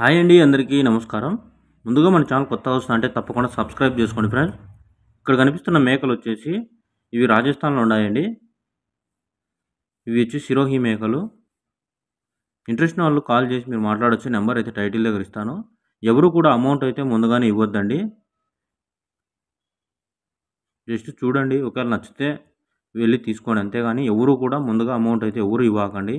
hi అండి అందరికీ నమస్కారం ముందుగా మన ఛానల్ కొత్తగా వస్తుంది అంటే తప్పకుండా సబ్స్క్రైబ్ చేసుకోండి ఫ్రెండ్స్ ఇక్కడ కనిపిస్తున్న మేకలు వచ్చేసి ఇవి రాజస్థాన్లో ఉన్నాయండి ఇవి వచ్చి సిరోహి మేకలు ఇంట్రెస్ట్ వాళ్ళు కాల్ చేసి మీరు మాట్లాడచ్చు నెంబర్ అయితే టైటిల్ దగ్గర ఇస్తాను ఎవరు కూడా అమౌంట్ అయితే ముందుగానే ఇవ్వద్దండి జస్ట్ చూడండి ఒకవేళ నచ్చితే వెళ్ళి తీసుకోండి అంతేగాని ఎవరు కూడా ముందుగా అమౌంట్ అయితే ఎవరు ఇవ్వకండి